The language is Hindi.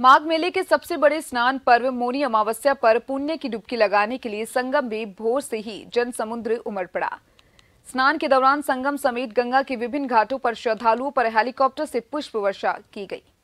माघ मेले के सबसे बड़े स्नान पर्व मोनी अमावस्या पर पुण्य की डुबकी लगाने के लिए संगम भी भोर से ही जन समुद्र उमड़ पड़ा स्नान के दौरान संगम समेत गंगा के विभिन्न घाटों पर श्रद्धालुओं पर हेलीकॉप्टर से पुष्प वर्षा की गई